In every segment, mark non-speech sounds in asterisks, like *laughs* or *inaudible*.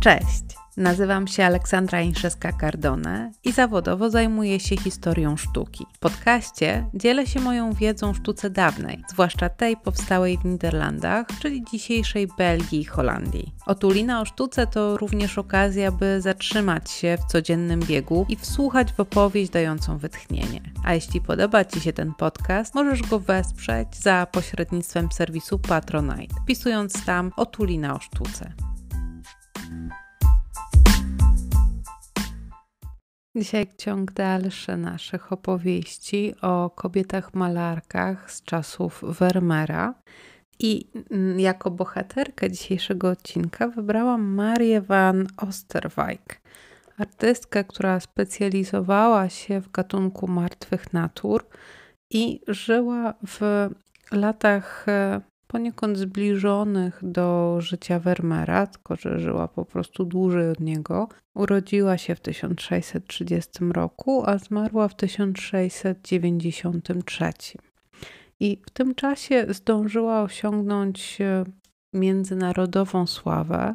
Cześć! Nazywam się Aleksandra Inszeska-Cardone i zawodowo zajmuję się historią sztuki. W podcaście dzielę się moją wiedzą sztuce dawnej, zwłaszcza tej powstałej w Niderlandach, czyli dzisiejszej Belgii i Holandii. Otulina o sztuce to również okazja, by zatrzymać się w codziennym biegu i wsłuchać w opowieść dającą wytchnienie. A jeśli podoba Ci się ten podcast, możesz go wesprzeć za pośrednictwem serwisu Patronite, Pisując tam Otulina o sztuce. Dzisiaj ciąg dalszy naszych opowieści o kobietach malarkach z czasów Vermeera. I mm, jako bohaterkę dzisiejszego odcinka wybrałam Marię van Osterwijk, artystkę, która specjalizowała się w gatunku martwych natur i żyła w latach e, poniekąd zbliżonych do życia Vermeera, tylko że żyła po prostu dłużej od niego. Urodziła się w 1630 roku, a zmarła w 1693. I w tym czasie zdążyła osiągnąć e, międzynarodową sławę,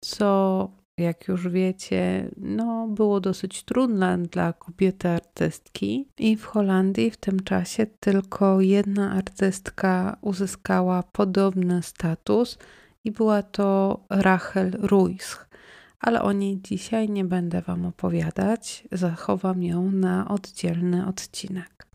co jak już wiecie, no, było dosyć trudne dla kobiety artystki. I w Holandii w tym czasie tylko jedna artystka uzyskała podobny status i była to Rachel Ruiz. Ale o niej dzisiaj nie będę Wam opowiadać, zachowam ją na oddzielny odcinek.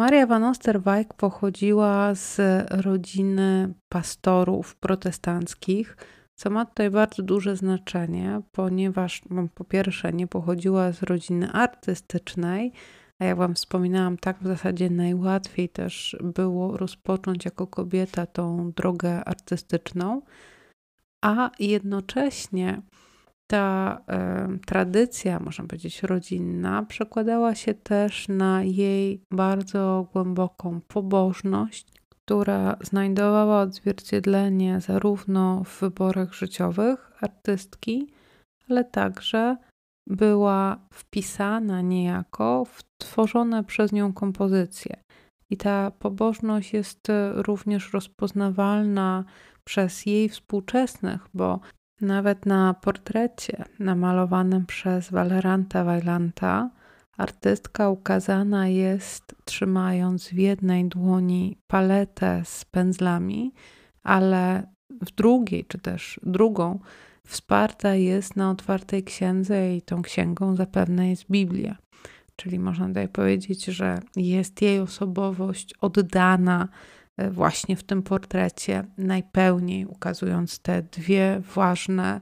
Maria van Osterwijk pochodziła z rodziny pastorów protestanckich – co ma tutaj bardzo duże znaczenie, ponieważ mam no, po pierwsze nie pochodziła z rodziny artystycznej, a jak Wam wspominałam, tak w zasadzie najłatwiej też było rozpocząć jako kobieta tą drogę artystyczną, a jednocześnie ta y, tradycja, można powiedzieć, rodzinna, przekładała się też na jej bardzo głęboką pobożność która znajdowała odzwierciedlenie zarówno w wyborach życiowych artystki, ale także była wpisana niejako w tworzone przez nią kompozycje. I ta pobożność jest również rozpoznawalna przez jej współczesnych, bo nawet na portrecie namalowanym przez Valeranta Wajlanta Artystka ukazana jest trzymając w jednej dłoni paletę z pędzlami, ale w drugiej, czy też drugą, wsparta jest na otwartej księdze i tą księgą zapewne jest Biblia. Czyli można tutaj powiedzieć, że jest jej osobowość oddana e, właśnie w tym portrecie najpełniej, ukazując te dwie ważne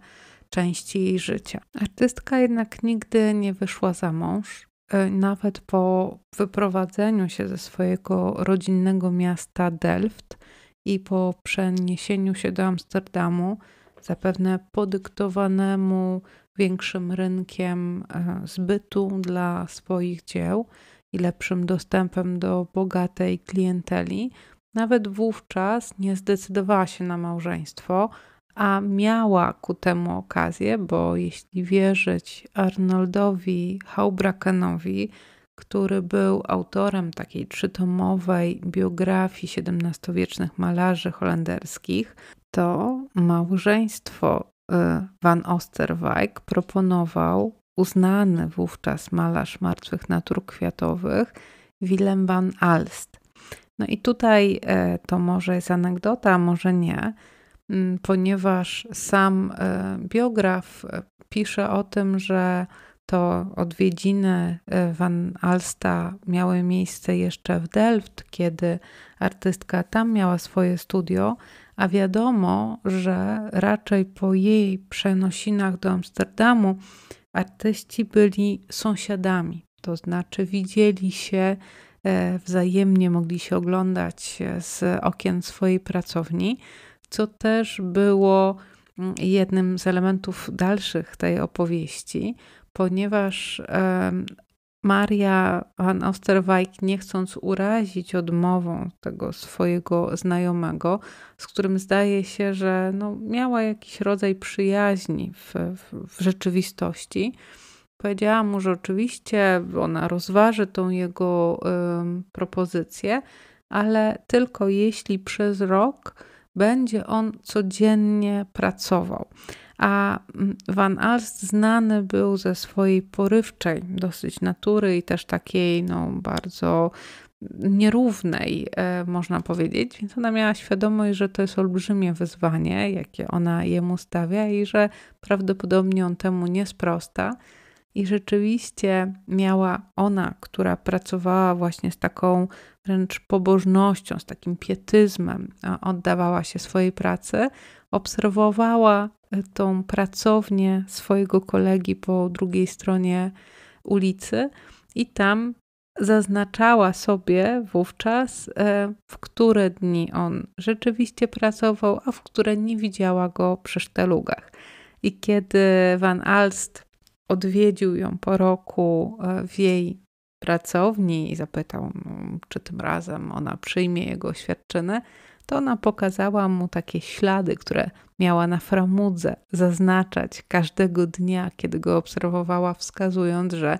części jej życia. Artystka jednak nigdy nie wyszła za mąż. E, nawet po wyprowadzeniu się ze swojego rodzinnego miasta Delft i po przeniesieniu się do Amsterdamu, zapewne podyktowanemu większym rynkiem e, zbytu dla swoich dzieł i lepszym dostępem do bogatej klienteli, nawet wówczas nie zdecydowała się na małżeństwo, a miała ku temu okazję, bo jeśli wierzyć Arnoldowi Haubrakenowi, który był autorem takiej trzytomowej biografii XVII-wiecznych malarzy holenderskich, to małżeństwo y, van Osterwijk proponował uznany wówczas malarz martwych natur kwiatowych Willem van Alst. No i tutaj y, to może jest anegdota, a może nie – Mm, ponieważ sam e, biograf e, pisze o tym, że to odwiedziny e, Van Alsta miały miejsce jeszcze w Delft, kiedy artystka tam miała swoje studio, a wiadomo, że raczej po jej przenosinach do Amsterdamu artyści byli sąsiadami, to znaczy widzieli się wzajemnie, mogli się oglądać z okien swojej pracowni co też było mm, jednym z elementów dalszych tej opowieści, ponieważ Maria van Osterwijk, nie chcąc urazić odmową tego swojego znajomego, z którym zdaje się, że no miała jakiś rodzaj przyjaźni w, w, w rzeczywistości, powiedziała mu, że oczywiście ona rozważy tą jego y, propozycję, ale tylko jeśli przez rok będzie on codziennie pracował. A mm, Van Alst znany był ze swojej porywczej dosyć natury i też takiej no, bardzo nierównej, e, można powiedzieć, więc ona miała świadomość, że to jest olbrzymie wyzwanie, jakie ona jemu stawia i że prawdopodobnie on temu nie sprosta. I rzeczywiście miała ona, która pracowała właśnie z taką wręcz pobożnością, z takim pietyzmem, e, oddawała się swojej pracy, obserwowała e, tą pracownię swojego kolegi po drugiej stronie ulicy i tam zaznaczała sobie wówczas, e, w które dni on rzeczywiście pracował, a w które nie widziała go przy sztelugach. I kiedy Van Alst odwiedził ją po roku e, w jej pracowni i zapytał, mm, czy tym razem ona przyjmie jego świadczynę, to ona pokazała mu takie ślady, które miała na framudze zaznaczać każdego dnia, kiedy go obserwowała, wskazując, że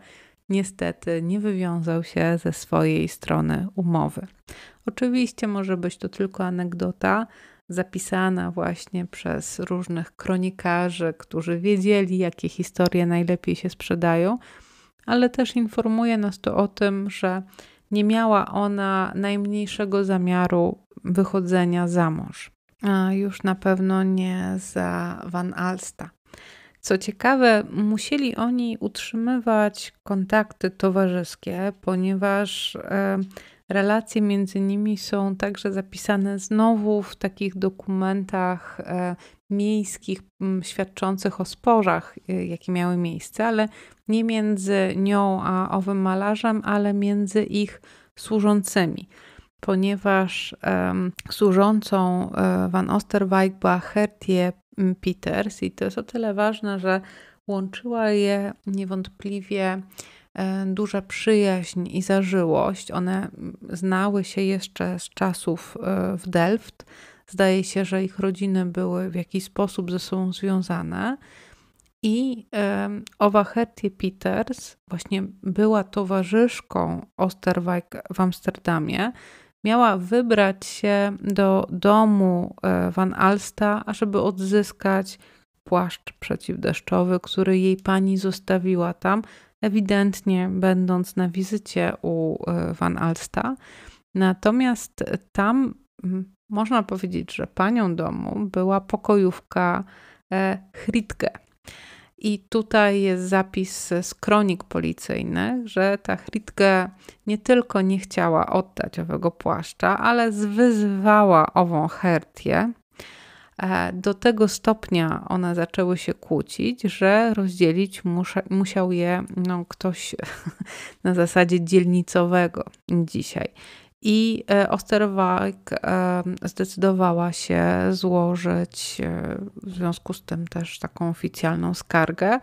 niestety nie wywiązał się ze swojej strony umowy. Oczywiście może być to tylko anegdota, zapisana właśnie przez różnych kronikarzy, którzy wiedzieli, jakie historie najlepiej się sprzedają, ale też informuje nas to o tym, że nie miała ona najmniejszego zamiaru wychodzenia za mąż. A już na pewno nie za Van Alsta. Co ciekawe, musieli oni utrzymywać kontakty towarzyskie, ponieważ. Yy, Relacje między nimi są także zapisane znowu w takich dokumentach e, miejskich świadczących o sporach, e, jakie miały miejsce, ale nie między nią a owym malarzem, ale między ich służącymi ponieważ um, służącą e, Van Osterwijk była Hertie Peters i to jest o tyle ważne, że łączyła je niewątpliwie E, duża przyjaźń i zażyłość. One znały się jeszcze z czasów e, w Delft. Zdaje się, że ich rodziny były w jakiś sposób ze sobą związane. I e, owa Hertie Peters właśnie była towarzyszką Osterwijk w Amsterdamie. Miała wybrać się do domu Van Alsta, ażeby odzyskać płaszcz przeciwdeszczowy, który jej pani zostawiła tam, ewidentnie będąc na wizycie u e, Van Alsta. Natomiast tam mm, można powiedzieć, że panią domu była pokojówka e, Hritke. I tutaj jest zapis z kronik policyjnych, że ta Hritke nie tylko nie chciała oddać owego płaszcza, ale zwyzywała ową Hertię, E, do tego stopnia one zaczęły się kłócić, że rozdzielić musza, musiał je no, ktoś *laughs* na zasadzie dzielnicowego dzisiaj. I e, Osterwalk e, zdecydowała się złożyć w związku z tym też taką oficjalną skargę,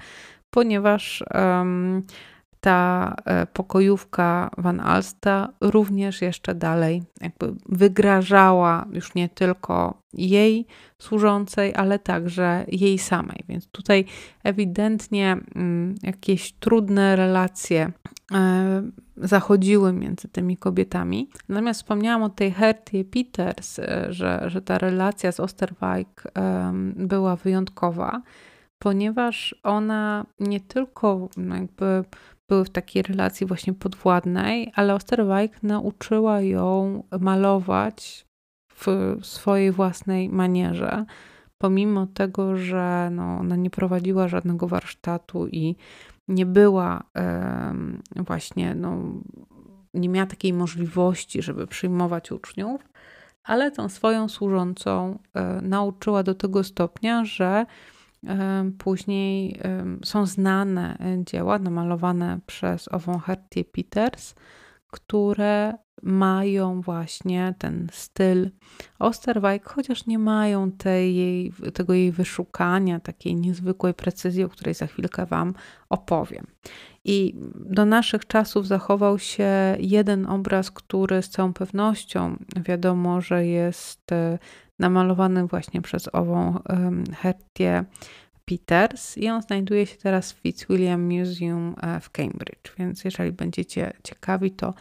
ponieważ um, ta e, pokojówka Van Alsta również jeszcze dalej jakby wygrażała już nie tylko jej służącej, ale także jej samej. Więc tutaj ewidentnie mm, jakieś trudne relacje e, zachodziły między tymi kobietami. Natomiast wspomniałam o tej Hertie Peters, e, że, że ta relacja z Osterwijk była wyjątkowa, ponieważ ona nie tylko no jakby były w takiej relacji właśnie podwładnej, ale Osterweig nauczyła ją malować w swojej własnej manierze, pomimo tego, że no, ona nie prowadziła żadnego warsztatu i nie była właśnie, no, nie miała takiej możliwości, żeby przyjmować uczniów, ale tą swoją służącą e, nauczyła do tego stopnia, że Później są znane dzieła namalowane przez ową Hertie Peters, które mają właśnie ten styl Osterwajk, chociaż nie mają tej jej, tego jej wyszukania, takiej niezwykłej precyzji, o której za chwilkę Wam opowiem. I do naszych czasów zachował się jeden obraz, który z całą pewnością wiadomo, że jest e, namalowany właśnie przez ową Hertie Peters i on znajduje się teraz w Fitzwilliam Museum e, w Cambridge. Więc jeżeli będziecie ciekawi, to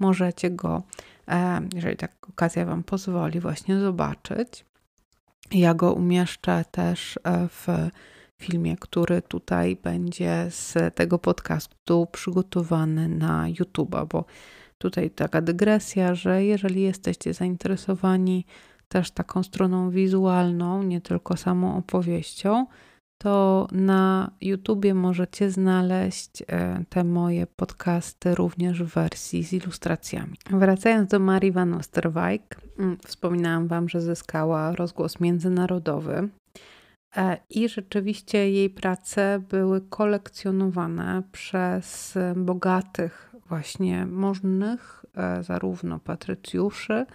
możecie go, e, jeżeli tak okazja Wam pozwoli, właśnie zobaczyć. Ja go umieszczę też e, w filmie, który tutaj będzie z tego podcastu przygotowany na YouTube'a, bo tutaj taka dygresja, że jeżeli jesteście zainteresowani też taką stroną wizualną, nie tylko samą opowieścią, to na YouTubie możecie znaleźć e, te moje podcasty również w wersji z ilustracjami. Wracając do Marii Van Osterwijk, mm, wspominałam Wam, że zyskała rozgłos międzynarodowy e, i rzeczywiście jej prace były kolekcjonowane przez bogatych, właśnie możnych, e, zarówno patrycjuszy,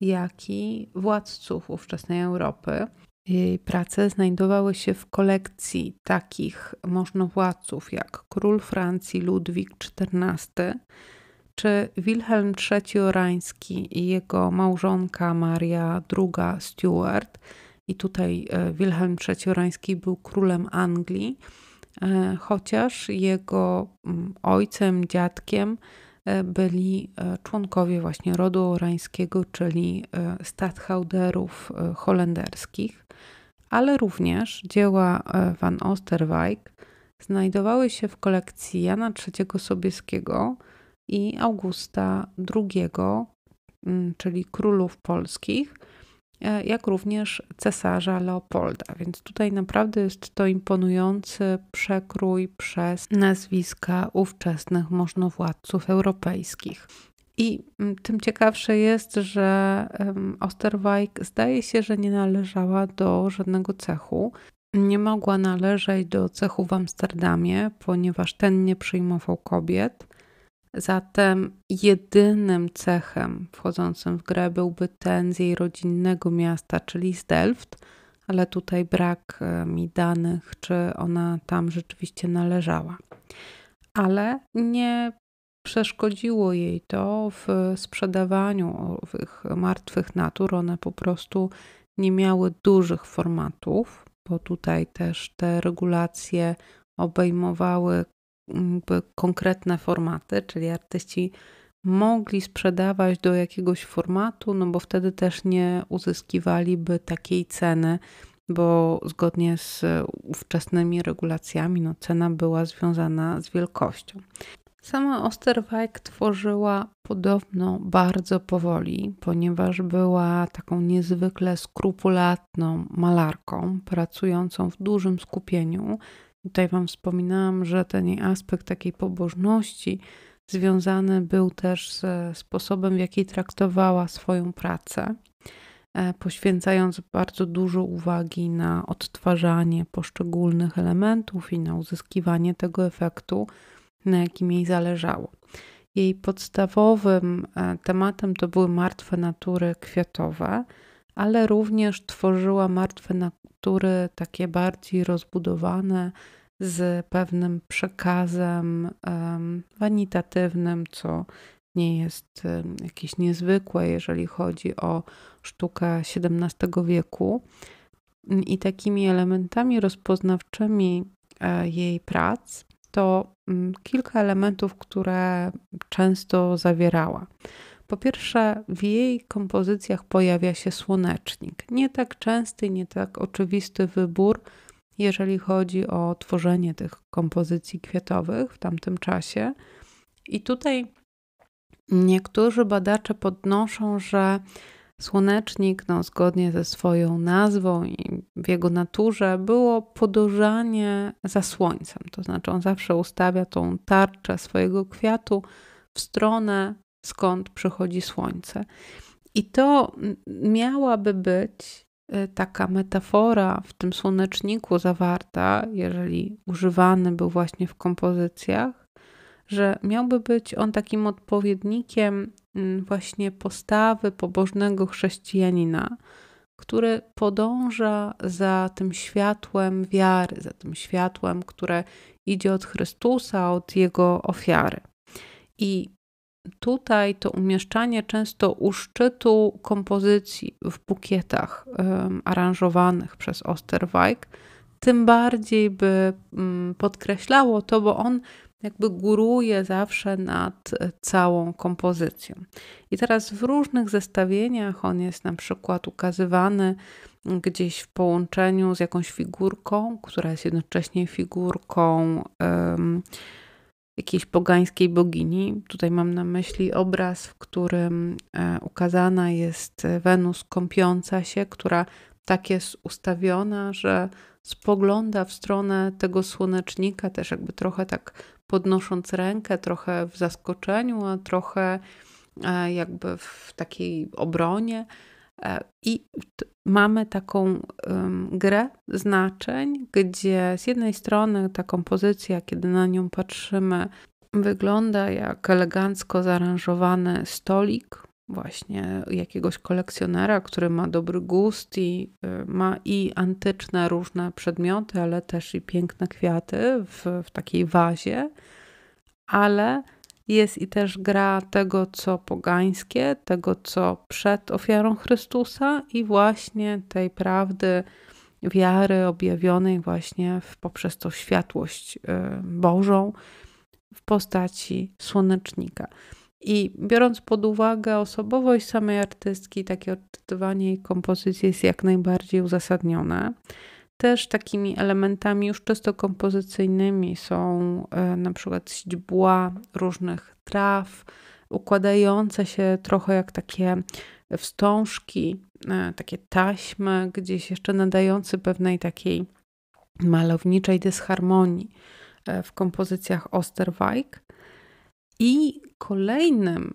jak i władców ówczesnej Europy. Jej prace znajdowały się w kolekcji takich możnowładców jak król Francji Ludwik XIV czy Wilhelm III Orański i jego małżonka Maria II Stuart. I tutaj e, Wilhelm III Orański był królem Anglii, e, chociaż jego mm, ojcem, dziadkiem E, byli e, członkowie właśnie rodu orańskiego, czyli e, stadthauderów holenderskich, ale również dzieła van Osterwijk znajdowały się w kolekcji Jana III Sobieskiego i Augusta II, czyli królów polskich, E, jak również cesarza Leopolda. Więc tutaj naprawdę jest to imponujący przekrój przez nazwiska ówczesnych możnowładców europejskich. I mm, tym ciekawsze jest, że Osterwijk zdaje się, że nie należała do żadnego cechu. Nie mogła należeć do cechu w Amsterdamie, ponieważ ten nie przyjmował kobiet. Zatem jedynym cechem wchodzącym w grę byłby ten z jej rodzinnego miasta, czyli z Delft, ale tutaj brak e, mi danych, czy ona tam rzeczywiście należała. Ale nie przeszkodziło jej to w sprzedawaniu owych martwych natur. One po prostu nie miały dużych formatów, bo tutaj też te regulacje obejmowały konkretne formaty, czyli artyści mogli sprzedawać do jakiegoś formatu, no bo wtedy też nie uzyskiwaliby takiej ceny, bo zgodnie z ówczesnymi regulacjami no, cena była związana z wielkością. Sama Osterweig tworzyła podobno bardzo powoli, ponieważ była taką niezwykle skrupulatną malarką, pracującą w dużym skupieniu, Tutaj Wam wspominałam, że ten aspekt takiej pobożności związany był też ze sposobem, w jaki traktowała swoją pracę, e, poświęcając bardzo dużo uwagi na odtwarzanie poszczególnych elementów i na uzyskiwanie tego efektu, na jakim jej zależało. Jej podstawowym e, tematem to były martwe natury kwiatowe, ale również tworzyła martwe natury takie bardziej rozbudowane, z pewnym przekazem wanitatywnym, co nie jest jakieś niezwykłe, jeżeli chodzi o sztukę XVII wieku. I takimi elementami rozpoznawczymi e, jej prac to mm, kilka elementów, które często zawierała. Po pierwsze, w jej kompozycjach pojawia się słonecznik. Nie tak częsty, nie tak oczywisty wybór, jeżeli chodzi o tworzenie tych kompozycji kwiatowych w tamtym czasie. I tutaj niektórzy badacze podnoszą, że słonecznik, no, zgodnie ze swoją nazwą i w jego naturze, było podążanie za słońcem. To znaczy, on zawsze ustawia tą tarczę swojego kwiatu w stronę skąd przychodzi słońce. I to miałaby być e, taka metafora w tym słoneczniku zawarta, jeżeli używany był właśnie w kompozycjach, że miałby być on takim odpowiednikiem mm, właśnie postawy pobożnego chrześcijanina, który podąża za tym światłem wiary, za tym światłem, które idzie od Chrystusa, od jego ofiary. I tutaj to umieszczanie często u szczytu kompozycji w bukietach aranżowanych przez Osterweig, tym bardziej by mm, podkreślało to, bo on jakby góruje zawsze nad e, całą kompozycją. I teraz w różnych zestawieniach on jest na przykład ukazywany gdzieś w połączeniu z jakąś figurką, która jest jednocześnie figurką. Um, jakiejś pogańskiej bogini. Tutaj mam na myśli obraz, w którym e, ukazana jest Wenus kąpiąca się, która tak jest ustawiona, że spogląda w stronę tego słonecznika, też jakby trochę tak podnosząc rękę, trochę w zaskoczeniu, a trochę e, jakby w takiej obronie. E, I mamy taką grę znaczeń, gdzie z jednej strony ta kompozycja, kiedy na nią patrzymy, wygląda jak elegancko zaaranżowany stolik, właśnie jakiegoś kolekcjonera, który ma dobry gust i y, ma i antyczne różne przedmioty, ale też i piękne kwiaty w, w takiej wazie, ale jest i też gra tego, co pogańskie, tego, co przed ofiarą Chrystusa i właśnie tej prawdy wiary objawionej właśnie w, poprzez tą światłość y, Bożą w postaci słonecznika. I biorąc pod uwagę osobowość samej artystki, takie odczytywanie jej kompozycji jest jak najbardziej uzasadnione. Też takimi elementami już czysto kompozycyjnymi są e, na przykład źdźbła różnych traw, układające się trochę jak takie wstążki, e, takie taśmy, gdzieś jeszcze nadający pewnej takiej malowniczej dysharmonii e, w kompozycjach Osterweig. I kolejnym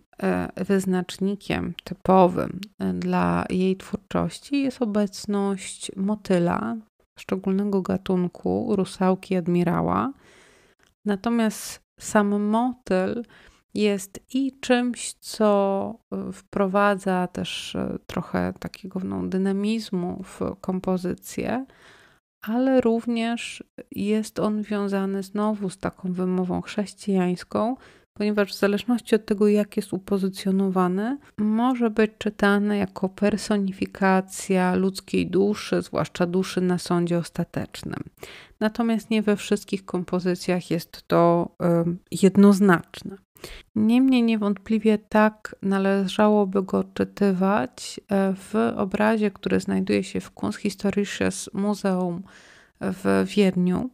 wyznacznikiem typowym dla jej twórczości jest obecność motyla, szczególnego gatunku, rusałki admirała. Natomiast sam motyl jest i czymś, co y, wprowadza też y, trochę takiego no, dynamizmu w kompozycję, ale również jest on wiązany znowu z taką wymową chrześcijańską, ponieważ w zależności od tego, jak jest upozycjonowane, może być czytane jako personifikacja ludzkiej duszy, zwłaszcza duszy na sądzie ostatecznym. Natomiast nie we wszystkich kompozycjach jest to jednoznaczne. Niemniej niewątpliwie tak należałoby go odczytywać e, w obrazie, który znajduje się w Kunsthistorisches Museum w Wiedniu.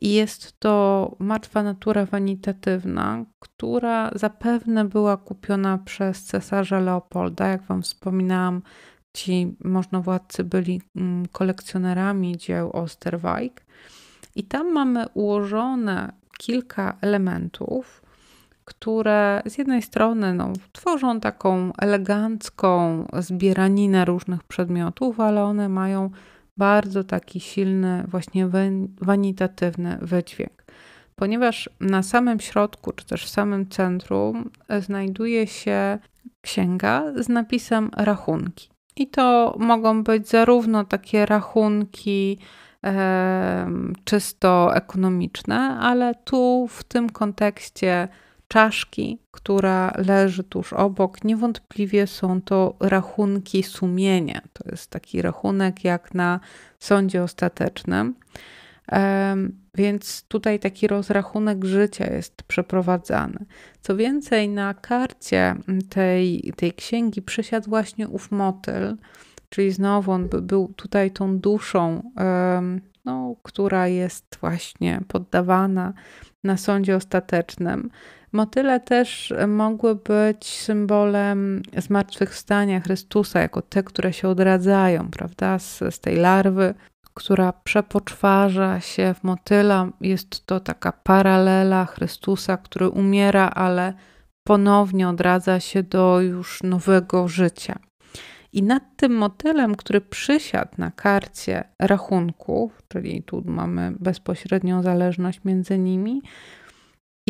I jest to martwa natura wanitatywna, która zapewne była kupiona przez cesarza Leopolda. Jak Wam wspominałam, ci możnowładcy byli mm, kolekcjonerami dzieł Osterweig. I tam mamy ułożone kilka elementów, które z jednej strony no, tworzą taką elegancką zbieraninę różnych przedmiotów, ale one mają bardzo taki silny, właśnie wanitatywny wydźwięk, ponieważ na samym środku, czy też w samym centrum, e, znajduje się księga z napisem rachunki. I to mogą być zarówno takie rachunki e, czysto ekonomiczne, ale tu w tym kontekście czaszki, która leży tuż obok, niewątpliwie są to rachunki sumienia. To jest taki rachunek jak na sądzie ostatecznym. Więc tutaj taki rozrachunek życia jest przeprowadzany. Co więcej, na karcie tej, tej księgi przysiadł właśnie ów motyl, czyli znowu on był tutaj tą duszą, no, która jest właśnie poddawana na sądzie ostatecznym. Motyle też e, mogły być symbolem zmartwychwstania Chrystusa, jako te, które się odradzają, prawda, z, z tej larwy, która przepoczwarza się w motyla. Jest to taka paralela Chrystusa, który umiera, ale ponownie odradza się do już nowego życia. I nad tym motylem, który przysiadł na karcie rachunków, czyli tu mamy bezpośrednią zależność między nimi,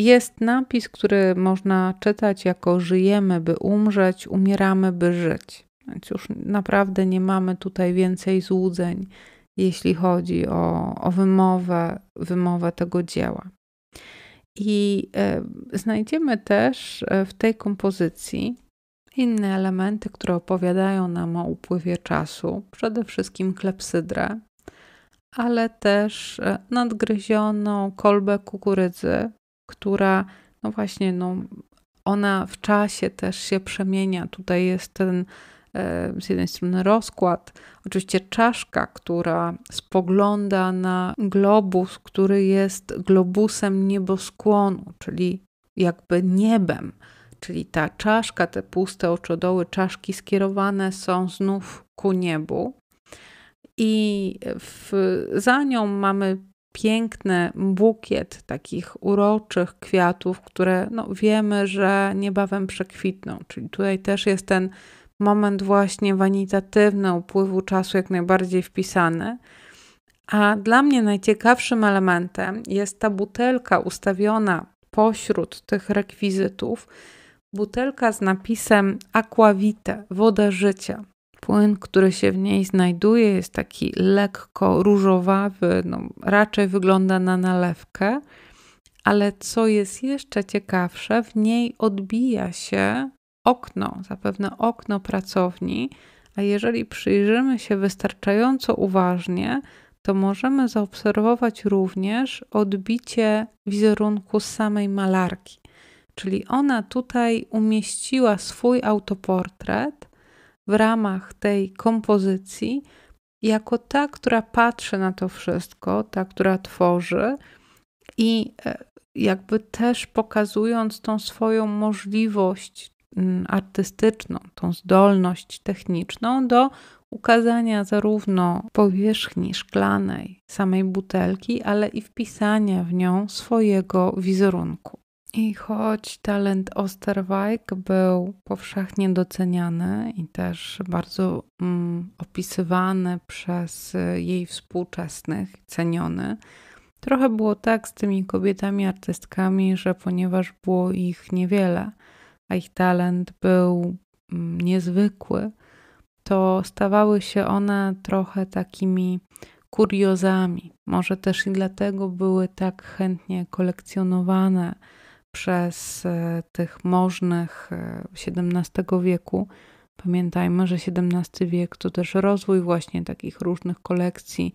jest napis, który można czytać jako żyjemy, by umrzeć, umieramy, by żyć. Więc już naprawdę nie mamy tutaj więcej złudzeń, jeśli chodzi o, o wymowę, wymowę tego dzieła. I e, znajdziemy też e, w tej kompozycji inne elementy, które opowiadają nam o upływie czasu, przede wszystkim klepsydrę, ale też e, nadgryzioną kolbę kukurydzy, która, no właśnie, no, ona w czasie też się przemienia. Tutaj jest ten e, z jednej strony rozkład, oczywiście czaszka, która spogląda na globus, który jest globusem nieboskłonu, czyli jakby niebem. Czyli ta czaszka, te puste oczodoły czaszki skierowane są znów ku niebu. I w, za nią mamy piękny bukiet takich uroczych kwiatów, które no, wiemy, że niebawem przekwitną. Czyli tutaj też jest ten moment właśnie wanitatywny upływu czasu jak najbardziej wpisany. A dla mnie najciekawszym elementem jest ta butelka ustawiona pośród tych rekwizytów. Butelka z napisem Aquavite, woda życia. Płyn, który się w niej znajduje, jest taki lekko różowawy, no, raczej wygląda na nalewkę, ale co jest jeszcze ciekawsze, w niej odbija się okno, zapewne okno pracowni, a jeżeli przyjrzymy się wystarczająco uważnie, to możemy zaobserwować również odbicie wizerunku samej malarki. Czyli ona tutaj umieściła swój autoportret, w ramach tej kompozycji jako ta, która patrzy na to wszystko, ta, która tworzy i e, jakby też pokazując tą swoją możliwość mm, artystyczną, tą zdolność techniczną do ukazania zarówno powierzchni szklanej samej butelki, ale i wpisania w nią swojego wizerunku. I choć talent Osterwijk był powszechnie doceniany i też bardzo mm, opisywany przez y, jej współczesnych, ceniony, trochę było tak z tymi kobietami artystkami, że ponieważ było ich niewiele, a ich talent był mm, niezwykły, to stawały się one trochę takimi kuriozami. Może też i dlatego były tak chętnie kolekcjonowane przez e, tych możnych XVII e, wieku. Pamiętajmy, że XVII wiek to też rozwój właśnie takich różnych kolekcji,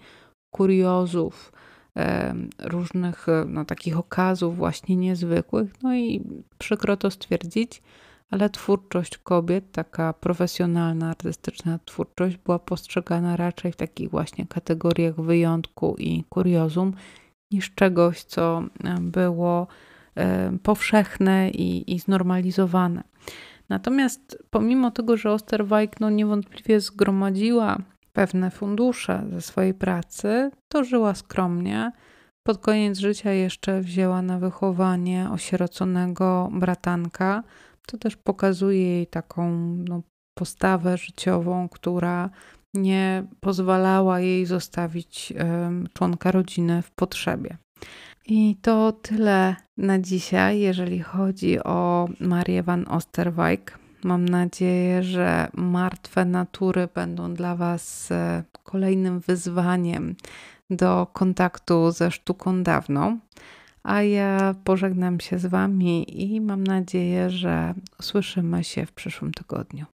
kuriozów, e, różnych no, takich okazów właśnie niezwykłych. No i przykro to stwierdzić, ale twórczość kobiet, taka profesjonalna, artystyczna twórczość, była postrzegana raczej w takich właśnie kategoriach wyjątku i kuriozum, niż czegoś, co było E, powszechne i, i znormalizowane. Natomiast pomimo tego, że Osterweig no, niewątpliwie zgromadziła pewne fundusze ze swojej pracy, to żyła skromnie. Pod koniec życia jeszcze wzięła na wychowanie osieroconego bratanka. To też pokazuje jej taką no, postawę życiową, która nie pozwalała jej zostawić y, członka rodziny w potrzebie. I to tyle na dzisiaj, jeżeli chodzi o Marię van Osterwijk. Mam nadzieję, że martwe natury będą dla Was e, kolejnym wyzwaniem do kontaktu ze sztuką dawną. A ja pożegnam się z Wami i mam nadzieję, że słyszymy się w przyszłym tygodniu.